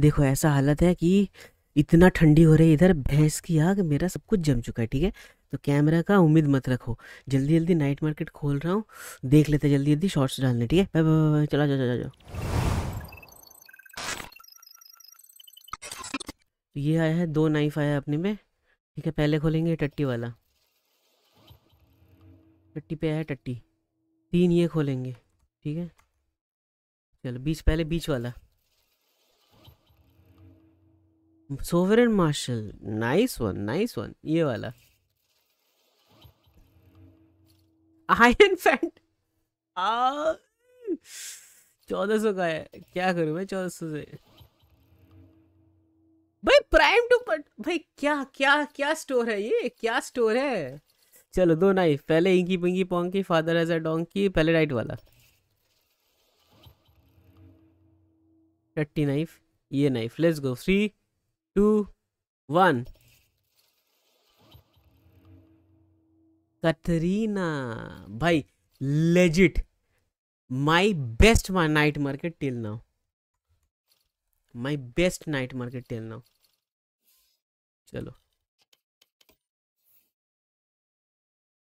देखो ऐसा हालत है कि इतना ठंडी हो रही है इधर भैंस की आग मेरा सब कुछ जम चुका है ठीक है तो कैमरा का उम्मीद मत रखो जल्दी जल्दी नाइट मार्केट खोल रहा हूँ देख लेते जल्दी जल्दी शॉर्ट्स डालने ठीक है चला जाओ जाओ जाओ तो ये आया है दो नाइफ आया है अपने में ठीक है पहले खोलेंगे टट्टी वाला टट्टी पे आया टट्टी तीन ये खोलेंगे ठीक है चलो बीच पहले बीच वाला sovereign marshal nice one nice one ये वाला आयरन फैंट चौदह सौ का है क्या करूं मैं चौदह सौ से भाई प्राइम टू पट भाई क्या क्या क्या स्टोर है ये क्या स्टोर है चलो दो नाइफ पहले इंकी पिंकी पोंग की फादर एज अ डोंग की पहले राइट वाला टट्टी नाइफ ये knife let's go three two one Katrina भाई legit my best night market till now my best night market till now चलो